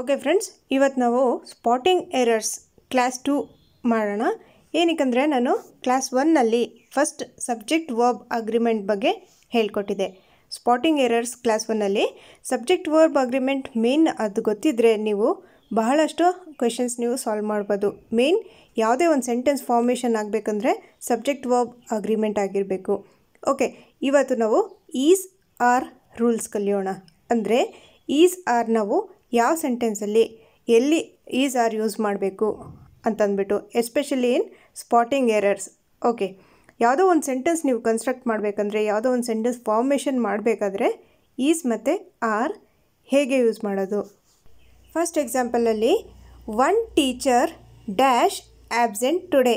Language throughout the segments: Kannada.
ಓಕೆ ಫ್ರೆಂಡ್ಸ್ ಇವತ್ತು ನಾವು ಸ್ಪಾಟಿಂಗ್ ಎರರ್ಸ್ ಕ್ಲಾಸ್ ಟು ಮಾಡೋಣ ಏನಕ್ಕೆಂದರೆ ನಾನು ಕ್ಲಾಸ್ ಒನ್ನಲ್ಲಿ ಫಸ್ಟ್ ಸಬ್ಜೆಕ್ಟ್ ವರ್ಬ್ ಅಗ್ರಿಮೆಂಟ್ ಬಗ್ಗೆ ಹೇಳ್ಕೊಟ್ಟಿದ್ದೆ ಸ್ಪಾಟಿಂಗ್ ಎರರ್ಸ್ ಕ್ಲಾಸ್ ಒನ್ನಲ್ಲಿ ಸಬ್ಜೆಕ್ಟ್ ವರ್ಬ್ ಅಗ್ರಿಮೆಂಟ್ ಮೇನ್ ಅದು ಗೊತ್ತಿದ್ದರೆ ನೀವು ಬಹಳಷ್ಟು ಕ್ವೆಶನ್ಸ್ ನೀವು ಸಾಲ್ವ್ ಮಾಡ್ಬೋದು ಮೇನ್ ಯಾವುದೇ ಒಂದು ಸೆಂಟೆನ್ಸ್ ಫಾರ್ಮೇಷನ್ ಆಗಬೇಕಂದ್ರೆ ಸಬ್ಜೆಕ್ಟ್ ವರ್ಬ್ ಅಗ್ರಿಮೆಂಟ್ ಆಗಿರಬೇಕು ಓಕೆ ಇವತ್ತು ನಾವು ಈಸ್ ಆರ್ ರೂಲ್ಸ್ ಕಲಿಯೋಣ ಅಂದರೆ ಈಸ್ ಆರ್ ನಾವು ಯಾವ ಸೆಂಟೆನ್ಸಲ್ಲಿ ಎಲ್ಲಿ ಈಸ್ ಆರ್ ಯೂಸ್ ಮಾಡಬೇಕು ಅಂತಂದ್ಬಿಟ್ಟು especially in spotting errors okay ಯಾವುದೋ ಒಂದು ಸೆಂಟೆನ್ಸ್ ನೀವು ಕನ್ಸ್ಟ್ರಕ್ಟ್ ಮಾಡಬೇಕಂದ್ರೆ ಯಾವುದೋ ಒಂದು ಸೆಂಟೆನ್ಸ್ ಫಾರ್ಮೇಷನ್ ಮಾಡಬೇಕಾದ್ರೆ ಈಸ್ ಮತ್ತು ಆರ್ ಹೇಗೆ ಯೂಸ್ ಮಾಡೋದು ಫಸ್ಟ್ ಎಕ್ಸಾಂಪಲಲ್ಲಿ one teacher dash absent today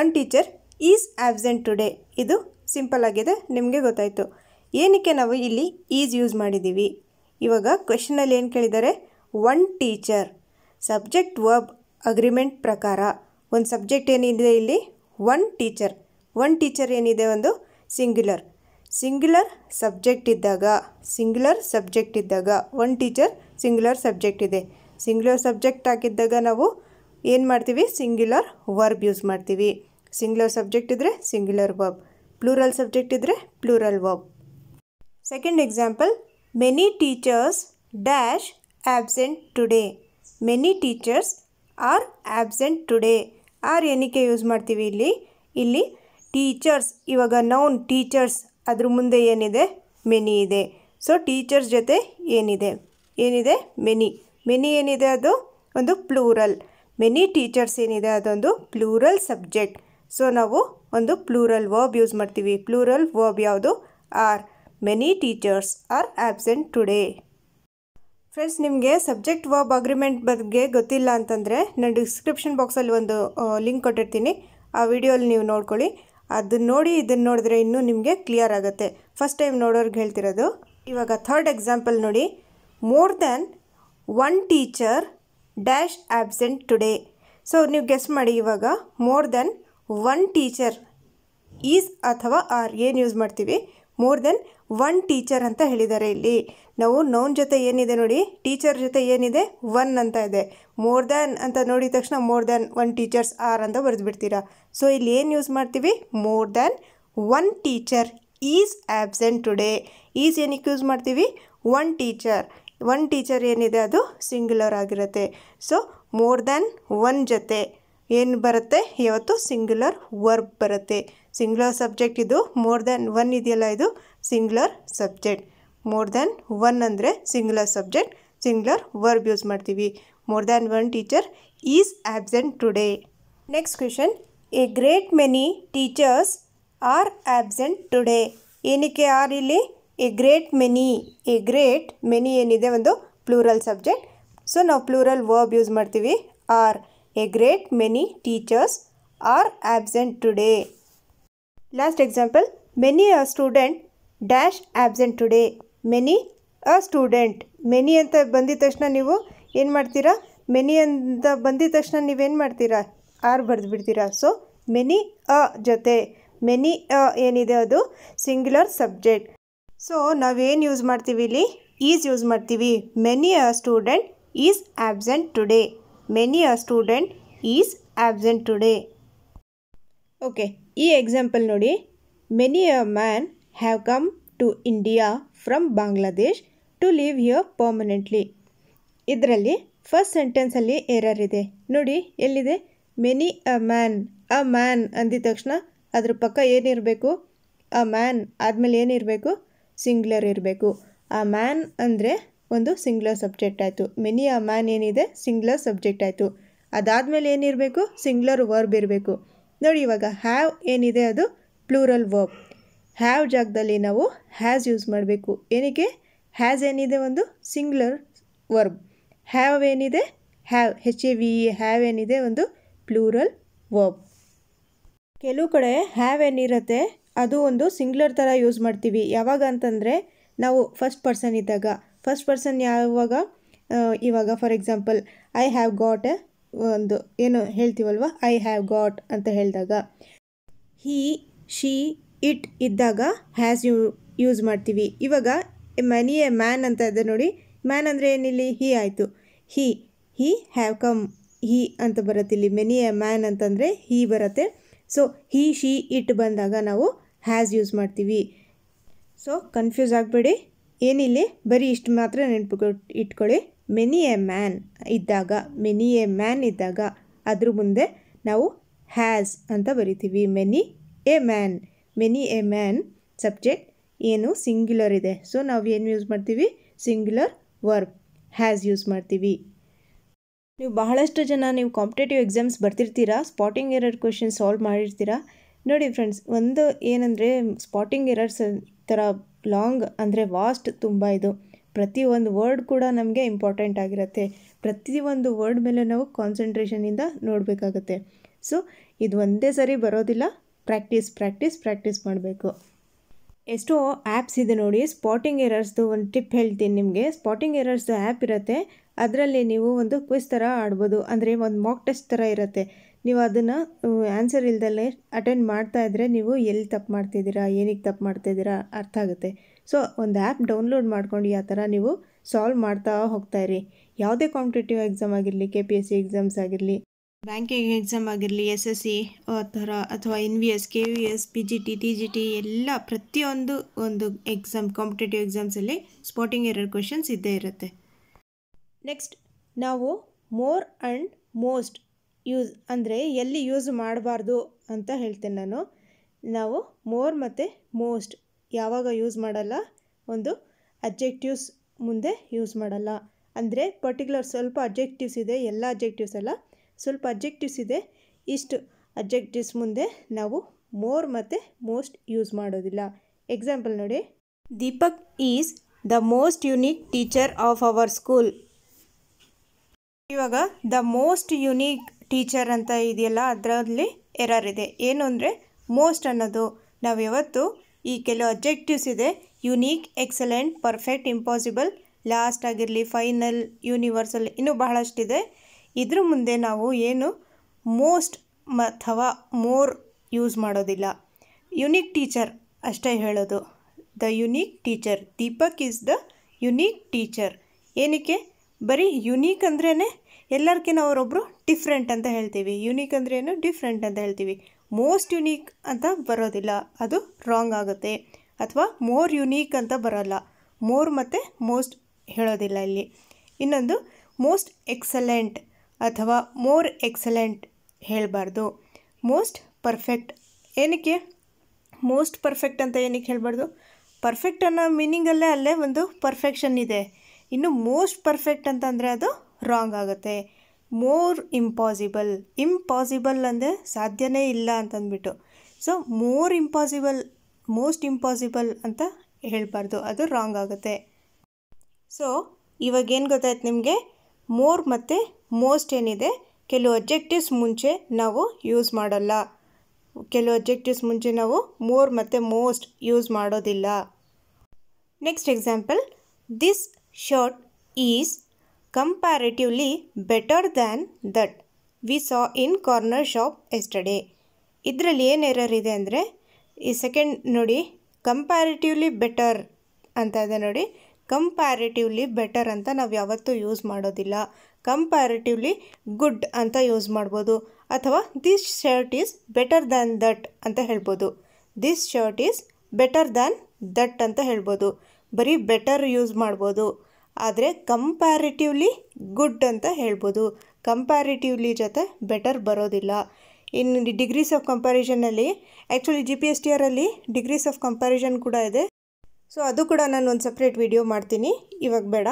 one teacher is absent today ಇದು ಸಿಂಪಲ್ ಆಗಿದೆ ನಿಮಗೆ ಗೊತ್ತಾಯಿತು ಏನಕ್ಕೆ ನಾವು ಇಲ್ಲಿ ಈಸ್ ಯೂಸ್ ಮಾಡಿದ್ದೀವಿ ಇವಾಗ ಕ್ವೆಶನಲ್ಲಿ ಏನು ಕೇಳಿದ್ದಾರೆ one teacher subject verb agreement ಪ್ರಕಾರ ಒಂದು ಸಬ್ಜೆಕ್ಟ್ ಏನಿದೆ ಇಲ್ಲಿ ಒನ್ ಟೀಚರ್ ಒನ್ ಟೀಚರ್ ಏನಿದೆ ಒಂದು ಸಿಂಗ್ಯುಲರ್ ಸಿಂಗ್ಯುಲರ್ ಸಬ್ಜೆಕ್ಟ್ ಇದ್ದಾಗ ಸಿಂಗ್ಯುಲರ್ ಸಬ್ಜೆಕ್ಟ್ ಇದ್ದಾಗ ಒನ್ ಟೀಚರ್ ಸಿಂಗ್ಯುಲರ್ ಸಬ್ಜೆಕ್ಟ್ ಇದೆ ಸಿಂಗ್ಯುಲರ್ ಸಬ್ಜೆಕ್ಟ್ ಹಾಕಿದ್ದಾಗ ನಾವು ಏನು ಮಾಡ್ತೀವಿ ಸಿಂಗ್ಯುಲರ್ ವರ್ಬ್ ಯೂಸ್ ಮಾಡ್ತೀವಿ ಸಿಂಗ್ಯುಲರ್ ಸಬ್ಜೆಕ್ಟ್ ಇದ್ದರೆ ಸಿಂಗ್ಯುಲರ್ ವರ್ಬ್ ಪ್ಲೂರಲ್ ಸಬ್ಜೆಕ್ಟ್ ಇದ್ದರೆ plural verb second example many teachers dash absent today many teachers are absent today are ಏನಕ್ಕೆ ಯೂಸ್ ಮಾಡ್ತೀವಿ ಇಲ್ಲಿ ಇಲ್ಲಿ ಟೀಚರ್ಸ್ ಇವಾಗ ನೌನ್ ಟೀಚರ್ಸ್ ಅದ್ರ ಮುಂದೆ ಏನಿದೆ ಮೆನಿ ಇದೆ ಸೊ ಟೀಚರ್ಸ್ ಜೊತೆ ಏನಿದೆ ಏನಿದೆ ಮೆನಿ ಮೆನಿ ಏನಿದೆ ಅದು ಒಂದು ಪ್ಲೂರಲ್ ಮೆನಿ ಟೀಚರ್ಸ್ ಏನಿದೆ ಅದೊಂದು ಪ್ಲೂರಲ್ ಸಬ್ಜೆಕ್ಟ್ ಸೊ ನಾವು ಒಂದು ಪ್ಲೂರಲ್ ವರ್ಬ್ ಯೂಸ್ ಮಾಡ್ತೀವಿ ಪ್ಲೂರಲ್ ವರ್ಬ್ ಯಾವುದು are many teachers are absent today friends ನಿಮಗೆ ಸಬ್ಜೆಕ್ಟ್ ವರ್ಬ್ ಅಗ್ರಿಮೆಂಟ್ ಬಗ್ಗೆ ಗೊತ್ತಿಲ್ಲ ಅಂತಂದರೆ ನಾನು ಡಿಸ್ಕ್ರಿಪ್ಷನ್ ಬಾಕ್ಸಲ್ಲಿ ಒಂದು ಲಿಂಕ್ ಕೊಟ್ಟಿರ್ತೀನಿ ಆ ವಿಡಿಯೋಲಿ ನೀವು ನೋಡ್ಕೊಳ್ಳಿ ಅದನ್ನ ನೋಡಿ ಇದನ್ನು ನೋಡಿದ್ರೆ ಇನ್ನೂ ನಿಮಗೆ ಕ್ಲಿಯರ್ ಆಗುತ್ತೆ ಫಸ್ಟ್ ಟೈಮ್ ನೋಡೋರ್ಗೆ ಹೇಳ್ತಿರೋದು ಇವಾಗ ಥರ್ಡ್ ಎಕ್ಸಾಂಪಲ್ ನೋಡಿ more than one teacher dash absent today so ನೀವು ಗೆಸ್ ಮಾಡಿ ಇವಾಗ more then one teacher is ಅಥವಾ ಆರ್ ಏನು ಯೂಸ್ ಮಾಡ್ತೀವಿ ಮೋರ್ ದೆನ್ ಒನ್ ಟೀಚರ್ ಅಂತ ಹೇಳಿದ್ದಾರೆ ಇಲ್ಲಿ ನಾವು ನೌನ್ ಜೊತೆ ಏನಿದೆ ನೋಡಿ ಟೀಚರ್ ಜೊತೆ ಏನಿದೆ ಒನ್ ಅಂತ ಇದೆ ಮೋರ್ ದ್ಯಾನ್ ಅಂತ ನೋಡಿದ ತಕ್ಷಣ more than one teachers are ಅಂತ ಬರೆದು ಬಿಡ್ತೀರಾ ಸೊ ಇಲ್ಲಿ ಏನು ಯೂಸ್ ಮಾಡ್ತೀವಿ more than one teacher is absent today is ಏನಕ್ಕೆ ಯೂಸ್ ಮಾಡ್ತೀವಿ ಒನ್ ಟೀಚರ್ ಒನ್ ಟೀಚರ್ ಏನಿದೆ ಅದು ಸಿಂಗ್ಯುಲರ್ ಆಗಿರುತ್ತೆ ಸೊ ಮೋರ್ ದ್ಯಾನ್ ಒನ್ ಜೊತೆ ಏನು ಬರುತ್ತೆ ಯಾವತ್ತು ಸಿಂಗ್ಯುಲರ್ ವರ್ಬ್ ಬರುತ್ತೆ ಸಿಂಗ್ಯುಲರ್ ಸಬ್ಜೆಕ್ಟ್ ಇದು ಮೋರ್ ದ್ಯಾನ್ ಒನ್ ಇದೆಯಲ್ಲ ಇದು singular subject more than one ಅಂದರೆ singular subject singular verb use ಮಾಡ್ತೀವಿ more than one teacher is absent today next question a great many teachers are absent today ಏನಕ್ಕೆ ಆರ್ ಇಲ್ಲಿ a great many a great many ಏನಿದೆ ಒಂದು ಪ್ಲೂರಲ್ ಸಬ್ಜೆಕ್ಟ್ ಸೊ ನಾವು ಪ್ಲೂರಲ್ ವರ್ಬ್ ಯೂಸ್ ಮಾಡ್ತೀವಿ are a great many teachers are absent today last example many a student dash absent today many a student many ಅಂತ ಬಂದಿದ ತಕ್ಷಣ ನೀವು ಏನು ಮಾಡ್ತೀರಾ ಮೆನಿ ಅಂತ ಬಂದಿದ ತಕ್ಷಣ ನೀವೇನು ಮಾಡ್ತೀರಾ ಆರ್ ಬರೆದು ಬಿಡ್ತೀರಾ ಸೊ ಮೆನಿ ಅ ಜೊತೆ ಮೆನಿ ಅ ಏನಿದೆ ಅದು ಸಿಂಗ್ಯುಲರ್ ಸಬ್ಜೆಕ್ಟ್ ಸೊ ನಾವೇನು ಯೂಸ್ ಮಾಡ್ತೀವಿ ಇಲ್ಲಿ ಈಸ್ ಯೂಸ್ ಮಾಡ್ತೀವಿ many a student is absent today many a student is absent today okay ಈ ಎಕ್ಸಾಂಪಲ್ ನೋಡಿ many a man have come to India from Bangladesh to leave here permanently ಇದರಲ್ಲಿ ಫಸ್ಟ್ ಸೆಂಟೆನ್ಸಲ್ಲಿ ಏರರ್ ಇದೆ ನೋಡಿ ಎಲ್ಲಿದೆ many a man a man ಅಂದಿದ ತಕ್ಷಣ ಅದ್ರ ಪಕ್ಕ ಏನಿರಬೇಕು ಅ ಮ್ಯಾನ್ ಆದಮೇಲೆ ಏನಿರಬೇಕು ಸಿಂಗ್ಲರ್ ಇರಬೇಕು ಆ ಮ್ಯಾನ್ ಅಂದರೆ ಒಂದು ಸಿಂಗ್ಲರ್ ಸಬ್ಜೆಕ್ಟ್ ಆಯಿತು ಮೆನಿ ಆ ಮ್ಯಾನ್ ಏನಿದೆ ಸಿಂಗ್ಲರ್ ಸಬ್ಜೆಕ್ಟ್ ಆಯಿತು ಅದಾದಮೇಲೆ ಏನಿರಬೇಕು ಸಿಂಗ್ಲರ್ ವರ್ಬ್ ಇರಬೇಕು ನೋಡಿ ಇವಾಗ ಹ್ಯಾವ್ ಏನಿದೆ ಅದು ಪ್ಲೂರಲ್ ವರ್ಬ್ ಹ್ಯಾವ್ ಜಾಗದಲ್ಲಿ ನಾವು ಹ್ಯಾಸ್ ಯೂಸ್ ಮಾಡಬೇಕು ಏನಕ್ಕೆ ಹ್ಯಾಸ್ ಏನಿದೆ ಒಂದು ಸಿಂಗ್ಲರ್ ವರ್ಬ್ ಹ್ಯಾವ್ ಏನಿದೆ have H A V have ಏನಿದೆ ಒಂದು ಪ್ಲೂರಲ್ ವರ್ಬ್ ಕೆಲವು ಕಡೆ ಹ್ಯಾವ್ ಏನಿರುತ್ತೆ ಅದು ಒಂದು ಸಿಂಗ್ಲರ್ ಥರ ಯೂಸ್ ಮಾಡ್ತೀವಿ ಯಾವಾಗ ಅಂತಂದರೆ ನಾವು ಫಸ್ಟ್ ಪರ್ಸನ್ ಇದ್ದಾಗ ಫಸ್ಟ್ ಪರ್ಸನ್ ಯಾವಾಗ ಇವಾಗ for example I have got a ಒಂದು ಏನು ಹೇಳ್ತೀವಲ್ವ ಐ ಹ್ಯಾವ್ ಗಾಟ್ ಅಂತ ಹೇಳಿದಾಗ ಹೀ ಶಿ ಇಟ್ ಇದ್ದಾಗ ಹ್ಯಾಸ್ ಯೂ ಯೂಸ್ ಮಾಡ್ತೀವಿ ಇವಾಗ ಮನಿ ಎ ಮ್ಯಾನ್ ಅಂತ ಇದೆ ನೋಡಿ ಮ್ಯಾನ್ ಅಂದರೆ ಏನಿಲ್ಲಿ ಹೀ ಆಯಿತು ಹೀ ಹೀ ಹ್ಯಾವ್ ಕಮ್ ಹೀ ಅಂತ ಬರುತ್ತೆ ಇಲ್ಲಿ ಮೆನಿ ಎ ಮ್ಯಾನ್ ಅಂತಂದರೆ ಹೀ ಬರುತ್ತೆ ಸೊ ಹೀ ಶಿ ಇಟ್ ಬಂದಾಗ ನಾವು ಹ್ಯಾಸ್ ಯೂಸ್ ಮಾಡ್ತೀವಿ ಸೊ ಕನ್ಫ್ಯೂಸ್ ಆಗಬೇಡಿ ಏನಿಲ್ಲಿ ಬರೀ ಇಷ್ಟು ಮಾತ್ರ ನೆನಪು ಇಟ್ಕೊಳ್ಳಿ ಮೆನಿ ಎ ಮ್ಯಾನ್ ಇದ್ದಾಗ ಮೆನಿ ಎ ಮ್ಯಾನ್ ಇದ್ದಾಗ ಅದ್ರ ಮುಂದೆ ನಾವು ಹ್ಯಾಸ್ ಅಂತ ಬರಿತೀವಿ many a man many a man subject ಏನು ಸಿಂಗ್ಯುಲರ್ ಇದೆ ಸೊ ನಾವು ಏನು ಯೂಸ್ ಮಾಡ್ತೀವಿ ಸಿಂಗ್ಯುಲರ್ ವರ್ಬ್ ಹ್ಯಾಸ್ ಯೂಸ್ ಮಾಡ್ತೀವಿ ನೀವು ಬಹಳಷ್ಟು ಜನ ನೀವು ಕಾಂಪಿಟೇಟಿವ್ ಎಕ್ಸಾಮ್ಸ್ ಬರ್ತಿರ್ತೀರಾ ಸ್ಪಾಟಿಂಗ್ ಎರರ್ ಕ್ವೆಶನ್ ಸಾಲ್ವ್ ಮಾಡಿರ್ತೀರಾ ನೋಡಿ ಫ್ರೆಂಡ್ಸ್ ಒಂದು ಏನಂದರೆ ಸ್ಪಾಟಿಂಗ್ ಎರರ್ಸ್ ಥರ ಲಾಂಗ್ ಅಂದರೆ ವಾಸ್ಟ್ ತುಂಬ ಇದು ಪ್ರತಿಯೊಂದು ವರ್ಡ್ ಕೂಡ ನಮಗೆ ಇಂಪಾರ್ಟೆಂಟ್ ಆಗಿರುತ್ತೆ ಪ್ರತಿಯೊಂದು ವರ್ಡ್ ಮೇಲೆ ನಾವು ಕಾನ್ಸಂಟ್ರೇಷನಿಂದ ನೋಡಬೇಕಾಗುತ್ತೆ ಸೊ ಇದು ಒಂದೇ ಸರಿ ಬರೋದಿಲ್ಲ ಪ್ರಾಕ್ಟೀಸ್ ಪ್ರಾಕ್ಟೀಸ್ ಪ್ರಾಕ್ಟೀಸ್ ಮಾಡಬೇಕು ಎಷ್ಟೋ ಆ್ಯಪ್ಸ್ ಇದೆ ನೋಡಿ ಸ್ಪಾಟಿಂಗ್ ಎರರ್ಸ್ದು ಒಂದು ಟಿಪ್ ಹೇಳ್ತೀನಿ ನಿಮಗೆ ಸ್ಪಾಟಿಂಗ್ ಎರರ್ಸ್ದು ಆ್ಯಪ್ ಇರುತ್ತೆ ಅದರಲ್ಲಿ ನೀವು ಒಂದು ಕ್ವಿಸ್ ಥರ ಆಡ್ಬೋದು ಅಂದರೆ ಒಂದು ಮಾಕ್ ಟೆಸ್ಟ್ ಥರ ಇರುತ್ತೆ ನೀವು ಅದನ್ನು ಆನ್ಸರ್ ಇಲ್ದಲೇ ಅಟೆಂಡ್ ಮಾಡ್ತಾ ಇದ್ದರೆ ನೀವು ಎಲ್ಲಿ ತಪ್ಪು ಮಾಡ್ತಿದ್ದೀರಾ ಏನಕ್ಕೆ ತಪ್ಪು ಮಾಡ್ತಿದ್ದೀರಾ ಅರ್ಥ ಆಗುತ್ತೆ ಸೊ ಒಂದು ಆ್ಯಪ್ ಡೌನ್ಲೋಡ್ ಮಾಡ್ಕೊಂಡು ಯಾವ ಥರ ನೀವು ಸಾಲ್ವ್ ಮಾಡ್ತಾ ಹೋಗ್ತಾ ಇರಿ ಯಾವುದೇ ಕಾಂಪಿಟೇಟಿವ್ ಎಕ್ಸಾಮ್ ಆಗಿರಲಿ K P S C exams ಆಗಿರಲಿ ಬ್ಯಾಂಕಿಂಗ್ ಎಕ್ಸಾಮ್ ಆಗಿರಲಿ ಎಸ್ ಎಸ್ ಸಿ ಆ ಥರ ಅಥವಾ N V S K V S P G T T G T ಎಲ್ಲ ಪ್ರತಿಯೊಂದು ಒಂದು ಎಕ್ಸಾಮ್ ಕಾಂಪಿಟೇಟಿವ್ ಎಕ್ಸಾಮ್ಸಲ್ಲಿ ಸ್ಪೋರ್ಟಿಂಗ್ ಎರರ್ ಕ್ವೆಶನ್ಸ್ ಇದ್ದೇ ಇರುತ್ತೆ ನೆಕ್ಸ್ಟ್ ನಾವು ಮೋರ್ ಆ್ಯಂಡ್ ಮೋಸ್ಟ್ ಯೂಸ್ ಅಂದರೆ ಎಲ್ಲಿ ಯೂಸ್ ಮಾಡಬಾರ್ದು ಅಂತ ಹೇಳ್ತೇನೆ ನಾನು ನಾವು ಮೋರ್ ಮತ್ತು ಮೋಸ್ಟ್ ಯಾವಾಗ ಯೂಸ್ ಮಾಡಲ್ಲ ಒಂದು ಅಬ್ಜೆಕ್ಟಿವ್ಸ್ ಮುಂದೆ ಯೂಸ್ ಮಾಡಲ್ಲ ಅಂದರೆ ಪರ್ಟಿಕ್ಯುಲರ್ ಸ್ವಲ್ಪ ಅಬ್ಜೆಕ್ಟಿವ್ಸ್ ಇದೆ ಎಲ್ಲ ಅಬ್ಜೆಕ್ಟಿವ್ಸ್ ಅಲ್ಲ ಸ್ವಲ್ಪ ಅಬ್ಜೆಕ್ಟಿವ್ಸ್ ಇದೆ ಇಷ್ಟು ಅಬ್ಜೆಕ್ಟಿವ್ಸ್ ಮುಂದೆ ನಾವು ಮೋರ್ ಮತ್ತು ಮೋಸ್ಟ್ ಯೂಸ್ ಮಾಡೋದಿಲ್ಲ ಎಕ್ಸಾಂಪಲ್ ನೋಡಿ Deepak is the most unique teacher of our school ಇವಾಗ ದ ಮೋಸ್ಟ್ ಯುನೀಕ್ ಟೀಚರ್ ಅಂತ ಇದೆಯಲ್ಲ ಅದರಲ್ಲಿ ಎರರ್ ಇದೆ ಏನು ಅಂದರೆ ಮೋಸ್ಟ್ ಅನ್ನೋದು ನಾವು ಯಾವತ್ತು ಈ ಕೆಲವು ಅಬ್ಜೆಕ್ಟಿವ್ಸ್ ಇದೆ unique excellent perfect impossible last ಆಗಿರಲಿ ಫೈನಲ್ ಯೂನಿವರ್ಸಲ್ ಇನ್ನೂ ಬಹಳಷ್ಟಿದೆ ಇದ್ರ ಮುಂದೆ ನಾವು ಏನು ಮೋಸ್ಟ್ ಅಥವಾ ಮೋರ್ ಯೂಸ್ ಮಾಡೋದಿಲ್ಲ ಯುನೀಕ್ ಟೀಚರ್ ಅಷ್ಟೇ ಹೇಳೋದು the unique teacher Deepak is the unique teacher ಏನಕ್ಕೆ ಬರೀ ಯುನೀಕ್ ಅಂದ್ರೇ ಎಲ್ಲರಿಗಿನ ಅವರೊಬ್ಬರು ಡಿಫ್ರೆಂಟ್ ಅಂತ ಹೇಳ್ತೀವಿ ಯುನೀಕ್ ಅಂದರೆ ಏನು ಡಿಫ್ರೆಂಟ್ ಅಂತ ಹೇಳ್ತೀವಿ ಮೋಸ್ಟ್ ಯುನೀಕ್ ಅಂತ ಬರೋದಿಲ್ಲ ಅದು ರಾಂಗ್ ಆಗುತ್ತೆ ಅಥವಾ ಮೋರ್ ಯುನೀಕ್ ಅಂತ ಬರೋಲ್ಲ ಮೋರ್ ಮತ್ತು ಮೋಸ್ಟ್ ಹೇಳೋದಿಲ್ಲ ಇಲ್ಲಿ ಇನ್ನೊಂದು ಮೋಸ್ಟ್ ಎಕ್ಸಲೆಂಟ್ ಅಥವಾ ಮೋರ್ ಎಕ್ಸಲೆಂಟ್ ಹೇಳಬಾರ್ದು ಮೋಸ್ಟ್ ಪರ್ಫೆಕ್ಟ್ ಏನಕ್ಕೆ ಮೋಸ್ಟ್ ಪರ್ಫೆಕ್ಟ್ ಅಂತ ಏನಕ್ಕೆ ಹೇಳಬಾರ್ದು ಪರ್ಫೆಕ್ಟ್ ಅನ್ನೋ ಮೀನಿಂಗಲ್ಲೇ ಅಲ್ಲೇ ಒಂದು ಪರ್ಫೆಕ್ಷನ್ ಇದೆ ಇನ್ನು ಮೋಸ್ಟ್ ಪರ್ಫೆಕ್ಟ್ ಅಂತಂದರೆ ಅದು ರಾಂಗ್ ಆಗುತ್ತೆ ಮೋರ್ ಇಂಪಾಸಿಬಲ್ ಇಂಪಾಸಿಬಲ್ ಅಂದರೆ ಸಾಧ್ಯನೇ ಇಲ್ಲ ಅಂತಂದ್ಬಿಟ್ಟು so more impossible most impossible ಅಂತ ಹೇಳಬಾರ್ದು ಅದು ರಾಂಗ್ ಆಗುತ್ತೆ ಸೊ ಇವಾಗೇನು ಗೊತ್ತಾಯ್ತು ನಿಮಗೆ ಮೋರ್ ಮತ್ತು ಮೋಸ್ಟ್ ಏನಿದೆ ಕೆಲವು ಅಬ್ಜೆಕ್ಟಿವ್ಸ್ ಮುಂಚೆ ನಾವು ಯೂಸ್ ಮಾಡಲ್ಲ ಕೆಲವು ಅಬ್ಜೆಕ್ಟಿವ್ಸ್ ಮುಂಚೆ ನಾವು ಮೋರ್ ಮತ್ತು ಮೋಸ್ಟ್ ಯೂಸ್ ಮಾಡೋದಿಲ್ಲ next example this shirt is comparatively better than that we saw in corner shop yesterday ಇದರಲ್ಲಿ ಏನು ಎರರ್ ಇದೆ ಅಂದರೆ ಈ ಸೆಕೆಂಡ್ ನೋಡಿ ಕಂಪ್ಯಾರಿಟಿವ್ಲಿ ಬೆಟರ್ ಅಂತ ಇದೆ ನೋಡಿ ಕಂಪ್ಯಾರಿಟಿವ್ಲಿ ಬೆಟರ್ ಅಂತ ನಾವು ಯಾವತ್ತೂ ಯೂಸ್ ಮಾಡೋದಿಲ್ಲ ಕಂಪ್ಯಾರಿಟಿವ್ಲಿ ಗುಡ್ ಅಂತ ಯೂಸ್ ಮಾಡ್ಬೋದು ಅಥವಾ this shirt is better than that ಅಂತ ಹೇಳ್ಬೋದು this shirt is better than that ಅಂತ ಹೇಳ್ಬೋದು ಬರೀ ಬೆಟರ್ ಯೂಸ್ ಮಾಡ್ಬೋದು ಆದರೆ ಕಂಪ್ಯಾರಿಟಿವ್ಲಿ ಗುಡ್ ಅಂತ ಹೇಳ್ಬೋದು ಕಂಪ್ಯಾರಿಟಿವ್ಲಿ ಜೊತೆ ಬೆಟರ್ ಬರೋದಿಲ್ಲ ಇನ್ನು ಡಿಗ್ರೀಸ್ ಆಫ್ ಕಂಪ್ಯಾರಿಷನಲ್ಲಿ actually G P S T ಆರಲ್ಲಿ ಡಿಗ್ರೀಸ್ ಆಫ್ ಕಂಪ್ಯಾರಿಷನ್ ಕೂಡ ಇದೆ ಸೊ ಅದು ಕೂಡ ನಾನು ಒಂದು ಸಪ್ರೇಟ್ ವಿಡಿಯೋ ಮಾಡ್ತೀನಿ ಇವಾಗ ಬೇಡ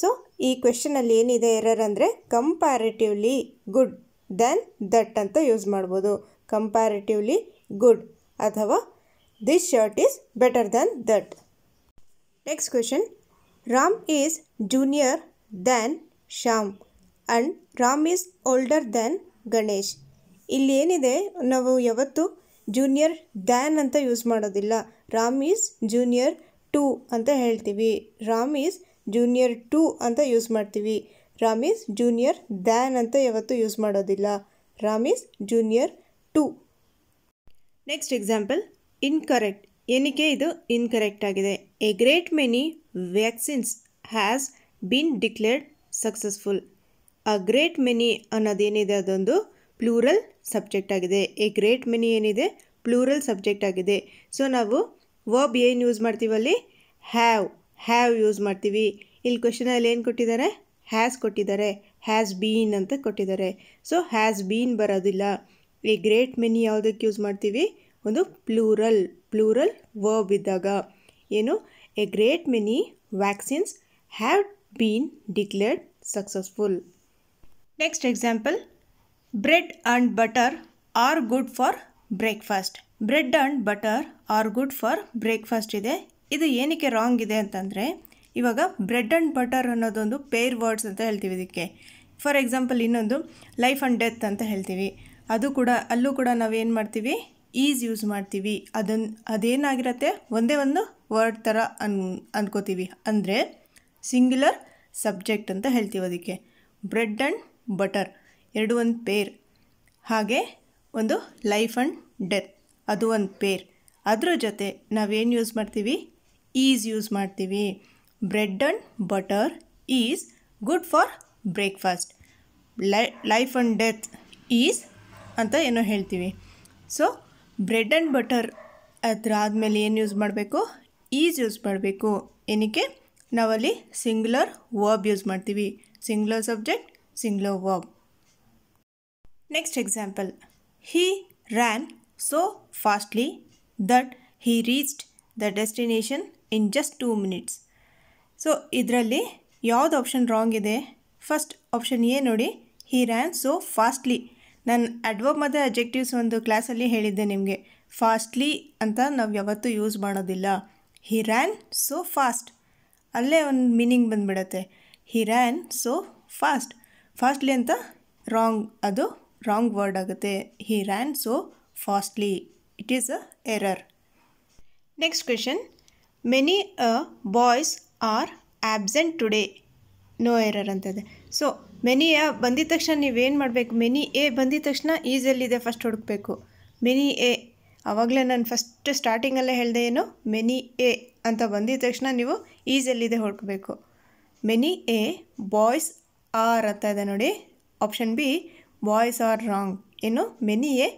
ಸೊ ಈ ಕ್ವೆಶನಲ್ಲಿ ಏನಿದೆ ಎರರ್ ಅಂದರೆ ಕಂಪ್ಯಾರಿಟಿವ್ಲಿ ಗುಡ್ ದೆನ್ ದಟ್ ಅಂತ ಯೂಸ್ ಮಾಡ್ಬೋದು ಕಂಪ್ಯಾರಿಟಿವ್ಲಿ ಗುಡ್ ಅಥವಾ this shirt is better then that next question Ram is junior than Shyam and Ram is older than Ganesh ಇಲ್ಲಿ ಏನಿದೆ ನಾವು ಯಾವತ್ತು ಜೂನಿಯರ್ ದ್ಯಾನ್ ಅಂತ ಯೂಸ್ ಮಾಡೋದಿಲ್ಲ ರಾಮ್ ಈಸ್ ಜೂನಿಯರ್ ಟೂ ಅಂತ ಹೇಳ್ತೀವಿ ರಾಮ್ ಈಸ್ ಜೂನಿಯರ್ ಟೂ ಅಂತ ಯೂಸ್ ಮಾಡ್ತೀವಿ ರಾಮ್ ಈಸ್ ಜೂನಿಯರ್ ದ್ಯಾನ್ ಅಂತ ಯಾವತ್ತು ಯೂಸ್ ಮಾಡೋದಿಲ್ಲ Ram is junior to next example incorrect ಎನಿಕೆ ಇದು ಇನ್ಕರೆಕ್ಟ್ ಆಗಿದೆ a great many vaccines has been declared successful a great many ಅನ್ನೋದೇನಿದೆ ಅದೊಂದು ಪ್ಲೂರಲ್ ಸಬ್ಜೆಕ್ಟ್ ಆಗಿದೆ ಎ ಗ್ರೇಟ್ ಮೆನಿ ಏನಿದೆ ಪ್ಲೂರಲ್ ಸಬ್ಜೆಕ್ಟ್ ಆಗಿದೆ ಸೊ ನಾವು ವರ್ಬ್ ಏನು ಯೂಸ್ ಮಾಡ್ತೀವಲ್ಲಿ ಹ್ಯಾವ್ ಹ್ಯಾವ್ ಯೂಸ್ ಮಾಡ್ತೀವಿ ಇಲ್ಲಿ ಕ್ವಶನಲ್ಲಿ ಏನು ಕೊಟ್ಟಿದ್ದಾರೆ ಹ್ಯಾಸ್ ಕೊಟ್ಟಿದ್ದಾರೆ ಹ್ಯಾಸ್ ಬೀನ್ ಅಂತ ಕೊಟ್ಟಿದ್ದಾರೆ ಸೊ ಹ್ಯಾಸ್ ಬೀನ್ ಬರೋದಿಲ್ಲ ಈ ಗ್ರೇಟ್ ಮೆನಿ ಯಾವುದಕ್ಕೆ ಯೂಸ್ ಮಾಡ್ತೀವಿ ಒಂದು ಪ್ಲೂರಲ್ ಪ್ಲೂರಲ್ ವರ್ಬ್ ಇದ್ದಾಗ ಏನು a great many vaccines have been declared successful next example bread and butter are good for breakfast bread and butter are good for breakfast ಇದೆ ಇದು ಏನಕ್ಕೆ ರಾಂಗ್ ಇದೆ ಅಂತಂದರೆ ಇವಾಗ ಬ್ರೆಡ್ ಆ್ಯಂಡ್ ಬಟರ್ ಅನ್ನೋದೊಂದು ಪೇರ್ ವರ್ಡ್ಸ್ ಅಂತ ಹೇಳ್ತೀವಿ ಇದಕ್ಕೆ ಫಾರ್ ಎಕ್ಸಾಂಪಲ್ ಇನ್ನೊಂದು ಲೈಫ್ ಆ್ಯಂಡ್ ಡೆತ್ ಅಂತ ಹೇಳ್ತೀವಿ ಅದು ಕೂಡ ಅಲ್ಲೂ ಕೂಡ ನಾವೇನು ಮಾಡ್ತೀವಿ ಈಸ್ ಯೂಸ್ ಮಾಡ್ತೀವಿ ಅದನ್ ಅದೇನಾಗಿರತ್ತೆ ಒಂದೇ ಒಂದು ವರ್ಡ್ ಥರ ಅನ್ ಅಂದ್ಕೋತೀವಿ ಅಂದರೆ ಸಿಂಗ್ಯುಲರ್ ಸಬ್ಜೆಕ್ಟ್ ಅಂತ ಹೇಳ್ತೀವಿ ಅದಕ್ಕೆ ಬ್ರೆಡ್ ಆ್ಯಂಡ್ ಬಟರ್ ಎರಡು ಒಂದು ಪೇರ್ ಹಾಗೆ ಒಂದು ಲೈಫ್ ಆ್ಯಂಡ್ ಡೆತ್ ಅದು ಒಂದು ಪೇರ್ ಅದ್ರ ಜೊತೆ ನಾವೇನು ಯೂಸ್ ಮಾಡ್ತೀವಿ ಈಸ್ ಯೂಸ್ ಮಾಡ್ತೀವಿ bread and butter is good for breakfast ಲೈ ಲೈಫ್ ಆ್ಯಂಡ್ ಡೆತ್ ಈಸ್ ಅಂತ ಏನೋ ಹೇಳ್ತೀವಿ ಸೊ ಬ್ರೆಡ್ ಆ್ಯಂಡ್ ಬಟರ್ ಆದಮೇಲೆ ಏನು ಯೂಸ್ ಮಾಡಬೇಕು ಈಸ್ ಯೂಸ್ ಮಾಡಬೇಕು ಏನಕ್ಕೆ ನಾವಲ್ಲಿ ಸಿಂಗ್ಯುಲರ್ ವರ್ಬ್ ಯೂಸ್ ಮಾಡ್ತೀವಿ singular subject singular verb next example he ran so fastly that he reached the destination in just two minutes so ಇದರಲ್ಲಿ ಯಾವುದು ಆಪ್ಷನ್ ರಾಂಗ್ ಇದೆ ಫಸ್ಟ್ ಆಪ್ಷನ್ ಎ ನೋಡಿ ಹೀ ರ್ಯಾನ್ ಸೋ ಫಾಸ್ಟ್ಲಿ ನಾನು ಅಡ್ವರ್ಬ್ ಮತ್ತು ಅಬ್ಜೆಕ್ಟಿವ್ಸ್ ಒಂದು ಕ್ಲಾಸಲ್ಲಿ ಹೇಳಿದ್ದೆ ನಿಮಗೆ ಫಾಸ್ಟ್ಲಿ ಅಂತ ನಾವು ಯಾವತ್ತೂ ಯೂಸ್ ಮಾಡೋದಿಲ್ಲ ಹಿ ರ್ಯಾನ್ ಸೋ ಫಾಸ್ಟ್ ಅಲ್ಲೇ ಒಂದು ಮೀನಿಂಗ್ ಬಂದುಬಿಡತ್ತೆ he ran so fast fastly ಅಂತ ರಾಂಗ್ ಅದು ರಾಂಗ್ ವರ್ಡ್ ಆಗುತ್ತೆ he ran so fastly it is a error next question many a boys are absent today no error ಇದೆ ಸೊ ಮೆನಿ ಎ ಬಂದಿದ ತಕ್ಷಣ ನೀವೇನು ಮಾಡಬೇಕು ಮೆನಿ ಎ ಬಂದಿದ ತಕ್ಷಣ ಈಸಿಯಲ್ಲಿದೆ ಫಸ್ಟ್ ಹುಡುಕಬೇಕು ಮೆನಿ ಎ ಆವಾಗಲೇ ನಾನು ಫಸ್ಟ್ ಸ್ಟಾರ್ಟಿಂಗಲ್ಲೇ ಹೇಳಿದೆ ಏನು ಮೆನಿ ಎ ಅಂತ ಬಂದಿದ ತಕ್ಷಣ ನೀವು ಈಸಿಯಲ್ಲಿದೆ ಹುಡುಕಬೇಕು ಮೆನಿ ಎ ಬಾಯ್ಸ್ ಆರ್ ಅಂತ ಇದೆ ನೋಡಿ option B boys are wrong ಏನು many a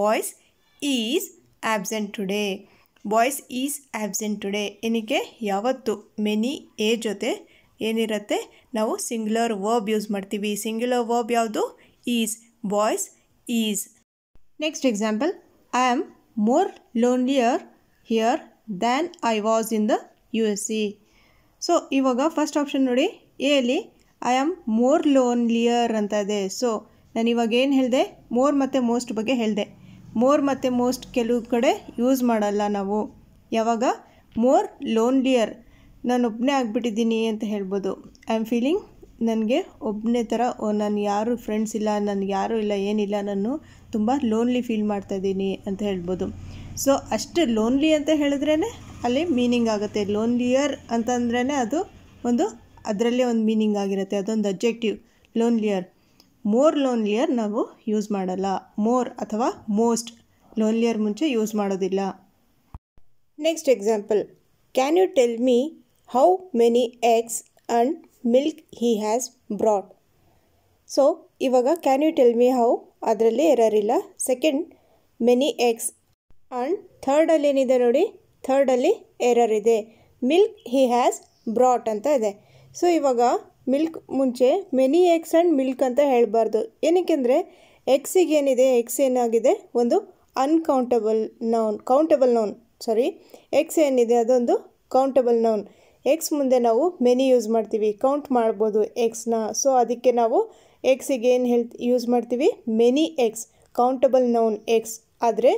boys is absent today boys is absent today ಏನಕ್ಕೆ ಯಾವತ್ತು ಮೆನಿ ಎ ಜೊತೆ ಏನಿರುತ್ತೆ ನಾವು ಸಿಂಗ್ಯುಲರ್ ವರ್ಬ್ ಯೂಸ್ ಮಾಡ್ತೀವಿ ಸಿಂಗ್ಯುಲರ್ ವರ್ಬ್ ಯಾವುದು is boys is next example I am more lonelier here than I was in the U S C so ಇವಾಗ ಫಸ್ಟ್ ಆಪ್ಷನ್ ನೋಡಿ ಎಲ್ಲಿ ಐ ಆಮ್ ಮೋರ್ ಲೋನ್ಲಿಯರ್ ಅಂತ ಇದೆ ಸೊ ನಾನು ಇವಾಗ ಏನು ಹೇಳಿದೆ ಮೋರ್ ಮತ್ತು ಮೋಸ್ಟ್ ಬಗ್ಗೆ ಹೇಳಿದೆ ಮೋರ್ ಮತ್ತು ಮೋಸ್ಟ್ ಕೆಲವು ಕಡೆ ಯೂಸ್ ಮಾಡಲ್ಲ ನಾವು ಯಾವಾಗ ಮೋರ್ ಲೋನ್ಲಿಯರ್ ನಾನು ಒಬ್ಬನೇ ಆಗಿಬಿಟ್ಟಿದ್ದೀನಿ ಅಂತ ಹೇಳ್ಬೋದು ಐ ಆಮ್ ಫೀಲಿಂಗ್ ನನಗೆ ಒಬ್ಬನೇ ಥರ ನಾನು ಯಾರು ಫ್ರೆಂಡ್ಸ್ ಇಲ್ಲ ನನಗೆ ಯಾರೂ ಇಲ್ಲ ಏನಿಲ್ಲ ನಾನು ತುಂಬ ಲೋನ್ಲಿ ಫೀಲ್ ಮಾಡ್ತಾಯಿದ್ದೀನಿ ಅಂತ ಹೇಳ್ಬೋದು ಸೊ ಅಷ್ಟು ಲೋನ್ಲಿ ಅಂತ ಹೇಳಿದ್ರೇ ಅಲ್ಲಿ ಮೀನಿಂಗ್ ಆಗುತ್ತೆ ಲೋನ್ಲಿಯರ್ ಅಂತಂದ್ರೇ ಅದು ಒಂದು ಅದರಲ್ಲೇ ಒಂದು ಮೀನಿಂಗ್ ಆಗಿರುತ್ತೆ ಅದೊಂದು ಅಬ್ಜೆಕ್ಟಿವ್ ಲೋನ್ಲಿಯರ್ ಮೋರ್ ಲೋನ್ಲಿಯರ್ ನಾವು ಯೂಸ್ ಮಾಡಲ್ಲ ಮೋರ್ ಅಥವಾ ಮೋಸ್ಟ್ ಲೋನ್ಲಿಯರ್ ಮುಂಚೆ ಯೂಸ್ ಮಾಡೋದಿಲ್ಲ next example can you tell me how many eggs and milk he has brought so ಇವಾಗ can you tell me how ಅದರಲ್ಲಿ ಎರರ್ ಇಲ್ಲ ಸೆಕೆಂಡ್ ಮೆನಿ ಎಗ್ಸ್ ಆ್ಯಂಡ್ ಥರ್ಡಲ್ಲಿ ಏನಿದೆ ನೋಡಿ ಥರ್ಡಲ್ಲಿ ಎರರ್ ಇದೆ ಮಿಲ್ಕ್ ಹಿ ಹ್ಯಾಸ್ ಬ್ರಾಟ್ ಅಂತ ಇದೆ ಸೊ ಇವಾಗ ಮಿಲ್ಕ್ ಮುಂಚೆ ಮೆನಿ ಎಗ್ಸ್ ಆ್ಯಂಡ್ ಮಿಲ್ಕ್ ಅಂತ ಹೇಳಬಾರ್ದು ಏನಕ್ಕೆಂದರೆ ಎಕ್ಸಿಗೆ ಏನಿದೆ ಎಗ್ಸ್ ಏನಾಗಿದೆ ಒಂದು uncountable noun countable noun sorry eggs ಏನಿದೆ ಅದೊಂದು ಕೌಂಟಬಲ್ ನೌನ್ ಎಕ್ಸ್ ಮುಂದೆ ನಾವು ಮೆನಿ ಯೂಸ್ ಮಾಡ್ತೀವಿ ಕೌಂಟ್ ಮಾಡ್ಬೋದು ಎಕ್ಸ್ನ ಸೊ ಅದಕ್ಕೆ ನಾವು ಎಕ್ಸಿಗೆ ಏನು ಹೇಳ್ ಯೂಸ್ ಮಾಡ್ತೀವಿ many eggs countable noun eggs ಆದರೆ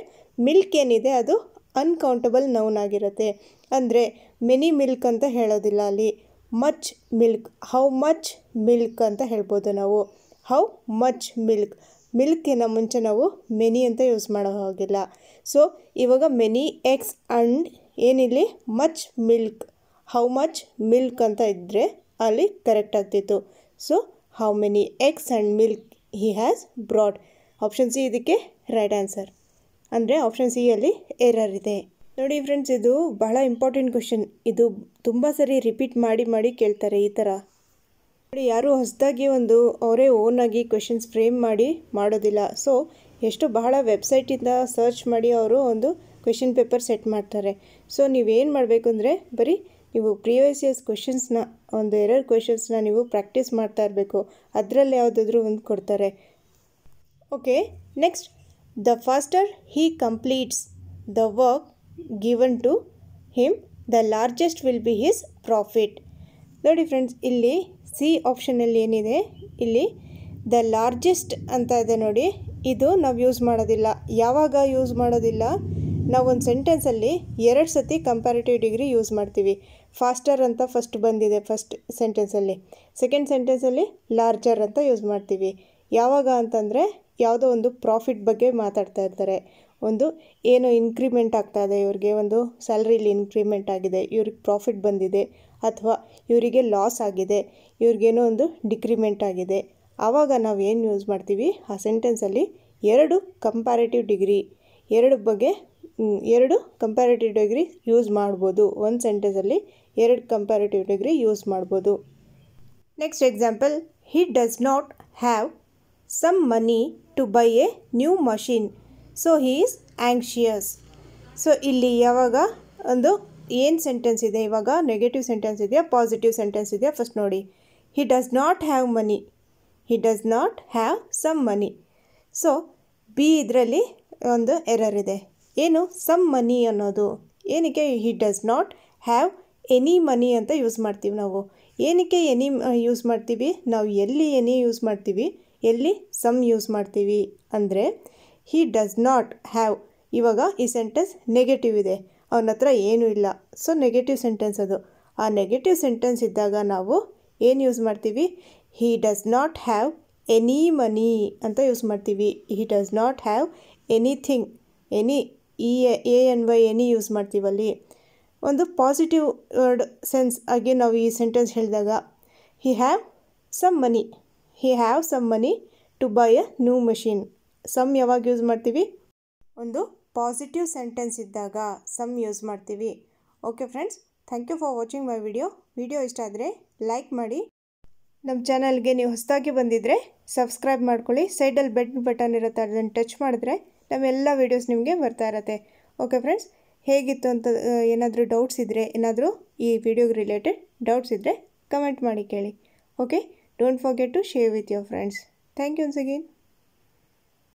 ಮಿಲ್ಕ್ ಏನಿದೆ ಅದು ಅನ್ಕೌಂಟಬಲ್ ನೌನ್ ಆಗಿರುತ್ತೆ ಅಂದರೆ ಮೆನಿ ಮಿಲ್ಕ್ ಅಂತ ಹೇಳೋದಿಲ್ಲ ಅಲ್ಲಿ much milk how much milk ಅಂತ ಹೇಳ್ಬೋದು ನಾವು ಹೌ ಮಚ್ ಮಿಲ್ಕ್ ಮಿಲ್ಕಿನ ಮುಂಚೆ ನಾವು ಮೆನಿ ಅಂತ ಯೂಸ್ ಮಾಡೋ ಹೋಗಿಲ್ಲ ಸೊ ಇವಾಗ ಮೆನಿ ಎಕ್ಸ್ ಅಂಡ್ ಏನಿಲ್ಲಿ much milk how much milk ಅಂತ ಇದ್ದರೆ ಅಲ್ಲಿ ಕರೆಕ್ಟ್ ಆಗ್ತಿತ್ತು so how many eggs and milk he has brought option C ಇದಕ್ಕೆ ರೈಟ್ ಆನ್ಸರ್ ಅಂದರೆ ಆಪ್ಷನ್ ಸಿ ಅಲ್ಲಿ ಏರರ್ ಇದೆ ನೋಡಿ ಫ್ರೆಂಡ್ಸ್ ಇದು ಬಹಳ ಇಂಪಾರ್ಟೆಂಟ್ ಕ್ವಶನ್ ಇದು ತುಂಬ ಸರಿ ರಿಪೀಟ್ ಮಾಡಿ ಮಾಡಿ ಕೇಳ್ತಾರೆ ಈ ಥರ ನೋಡಿ ಯಾರೂ ಹೊಸದಾಗಿ ಒಂದು ಅವರೇ ಓನಾಗಿ ಕ್ವೆಶನ್ಸ್ ಫ್ರೇಮ್ ಮಾಡಿ ಮಾಡೋದಿಲ್ಲ ಸೊ ಎಷ್ಟು ಬಹಳ ವೆಬ್ಸೈಟಿಂದ ಸರ್ಚ್ ಮಾಡಿ ಅವರು ಒಂದು ಕ್ವೆಶನ್ ಪೇಪರ್ ಸೆಟ್ ಮಾಡ್ತಾರೆ ಸೊ ನೀವೇನು ಮಾಡಬೇಕು ಅಂದರೆ ಬರೀ ನೀವು ಪ್ರೀವಿಯಸ್ ಇಯರ್ಸ್ ಕ್ವೆಶನ್ಸ್ನ ಒಂದು ಎರಡು ಕ್ವೆಶನ್ಸ್ನ ನೀವು ಪ್ರಾಕ್ಟೀಸ್ ಮಾಡ್ತಾ ಇರಬೇಕು ಅದರಲ್ಲಿ ಯಾವುದಾದ್ರೂ ಒಂದು ಕೊಡ್ತಾರೆ okay next the faster he completes the work given to him the largest will be his profit ನೋಡಿ ಫ್ರೆಂಡ್ಸ್ ಇಲ್ಲಿ ಸಿ ಆಪ್ಷನಲ್ಲಿ ಏನಿದೆ ಇಲ್ಲಿ ದ ಲಾರ್ಜೆಸ್ಟ್ ಅಂತ ಇದೆ ನೋಡಿ ಇದು ನಾವು ಯೂಸ್ ಮಾಡೋದಿಲ್ಲ ಯಾವಾಗ ಯೂಸ್ ಮಾಡೋದಿಲ್ಲ ನಾವು ಒಂದು ಸೆಂಟೆನ್ಸಲ್ಲಿ ಎರಡು ಸತಿ ಕಂಪ್ಯಾರಿಟಿವ್ ಡಿಗ್ರಿ ಯೂಸ್ ಮಾಡ್ತೀವಿ ಫಾಸ್ಟರ್ ಅಂತ ಫಸ್ಟ್ ಬಂದಿದೆ ಫಸ್ಟ್ ಸೆಂಟೆನ್ಸಲ್ಲಿ ಸೆಕೆಂಡ್ ಸೆಂಟೆನ್ಸಲ್ಲಿ ಲಾರ್ಜರ್ ಅಂತ ಯೂಸ್ ಮಾಡ್ತೀವಿ ಯಾವಾಗ ಅಂತಂದರೆ ಯಾವುದೋ ಒಂದು ಪ್ರಾಫಿಟ್ ಬಗ್ಗೆ ಮಾತಾಡ್ತಾ ಇರ್ತಾರೆ ಒಂದು ಏನು ಇನ್ಕ್ರಿಮೆಂಟ್ ಆಗ್ತಾ ಇದೆ ಇವ್ರಿಗೆ ಒಂದು ಸ್ಯಾಲ್ರಿಲಿ ಇನ್ಕ್ರಿಮೆಂಟ್ ಆಗಿದೆ ಇವ್ರಿಗೆ ಪ್ರಾಫಿಟ್ ಬಂದಿದೆ ಅಥವಾ ಇವರಿಗೆ ಲಾಸ್ ಆಗಿದೆ ಇವ್ರಿಗೇನೋ ಒಂದು ಡಿಕ್ರಿಮೆಂಟ್ ಆಗಿದೆ ಆವಾಗ ನಾವು ಏನು ಯೂಸ್ ಮಾಡ್ತೀವಿ ಆ ಸೆಂಟೆನ್ಸಲ್ಲಿ ಎರಡು ಕಂಪ್ಯಾರಿಟಿವ್ ಡಿಗ್ರಿ ಎರಡು ಬಗ್ಗೆ ಎರಡು ಕಂಪ್ಯಾರಿಟಿವ್ ಡಿಗ್ರಿ ಯೂಸ್ ಮಾಡ್ಬೋದು ಒಂದು ಸೆಂಟೆನ್ಸಲ್ಲಿ ಎರಡು ಕಂಪ್ಯಾರಿಟಿವ್ ಡಿಗ್ರಿ ಯೂಸ್ ಮಾಡ್ಬೋದು next example he does not have some money to buy a new machine so he is anxious so ಇಲ್ಲಿ ಯಾವಾಗ ಒಂದು ಏನು ಸೆಂಟೆನ್ಸ್ ಇದೆ ಇವಾಗ ನೆಗೆಟಿವ್ ಸೆಂಟೆನ್ಸ್ ಇದೆಯಾ ಪಾಸಿಟಿವ್ ಸೆಂಟೆನ್ಸ್ ಇದೆಯಾ ಫಸ್ಟ್ ನೋಡಿ he does not have money he does not have some money so B ಇದರಲ್ಲಿ ಒಂದು ಎರರ್ ಇದೆ ಏನು ಸಮ್ ಮನಿ ಅನ್ನೋದು ಏನಕ್ಕೆ he does not have any money ಅಂತ ಯೂಸ್ ಮಾಡ್ತೀವಿ ನಾವು ಏನಕ್ಕೆ ಎನಿ ಯೂಸ್ ಮಾಡ್ತೀವಿ ನಾವು ಎಲ್ಲಿ ಎನಿ ಯೂಸ್ ಮಾಡ್ತೀವಿ ಎಲ್ಲಿ ಸಮ್ ಯೂಸ್ ಮಾಡ್ತೀವಿ ಅಂದರೆ ಹಿ ಡಸ್ ನಾಟ್ ಹ್ಯಾವ್ ಇವಾಗ ಈ ಸೆಂಟೆನ್ಸ್ ನೆಗೆಟಿವ್ ಇದೆ ಅವನ ಹತ್ರ ಏನೂ ಇಲ್ಲ ಸೊ ನೆಗೆಟಿವ್ ಸೆಂಟೆನ್ಸ್ ಅದು ಆ ನೆಗೆಟಿವ್ ಸೆಂಟೆನ್ಸ್ ಇದ್ದಾಗ ನಾವು ಏನು ಯೂಸ್ ಮಾಡ್ತೀವಿ he does not have any money ಅಂತ ಯೂಸ್ ಮಾಡ್ತೀವಿ he does not have anything any E A N Y any use ಮಾಡ್ತೀವಲ್ಲಿ ಒಂದು ಪಾಸಿಟಿವ್ ವರ್ಡ್ ಸೆನ್ಸ್ ಆಗಿ ನಾವು ಈ ಸೆಂಟೆನ್ಸ್ ಹೇಳಿದಾಗ he have some money he have some money to buy a new machine some ಯಾವಾಗ ಯೂಸ್ ಮಾಡ್ತೀವಿ ಒಂದು ಪಾಸಿಟಿವ್ ಸೆಂಟೆನ್ಸ್ ಇದ್ದಾಗ ಸಮ್ ಯೂಸ್ ಮಾಡ್ತೀವಿ okay friends thank you for watching my video video ಇಷ್ಟ ಆದರೆ ಲೈಕ್ ಮಾಡಿ ನಮ್ಮ ಚಾನಲ್ಗೆ ನೀವು ಹೊಸದಾಗಿ ಬಂದಿದ್ದರೆ ಸಬ್ಸ್ಕ್ರೈಬ್ ಮಾಡ್ಕೊಳ್ಳಿ ಸೈಡಲ್ಲಿ ಬೆಡ್ ಬಟನ್ ಇರುತ್ತೆ ಅದನ್ನು ಟಚ್ ಮಾಡಿದ್ರೆ ನಮ್ಮೆಲ್ಲ ವೀಡಿಯೋಸ್ ನಿಮಗೆ ಬರ್ತಾ ಇರತ್ತೆ ಓಕೆ ಫ್ರೆಂಡ್ಸ್ ಹೇಗಿತ್ತು ಅಂತ ಏನಾದರೂ ಡೌಟ್ಸ್ ಇದ್ದರೆ ಏನಾದರೂ ಈ ವಿಡಿಯೋಗೆ ರಿಲೇಟೆಡ್ ಡೌಟ್ಸ್ ಇದ್ದರೆ ಕಮೆಂಟ್ ಮಾಡಿ ಕೇಳಿ okay don't forget to share with your friends thank you once again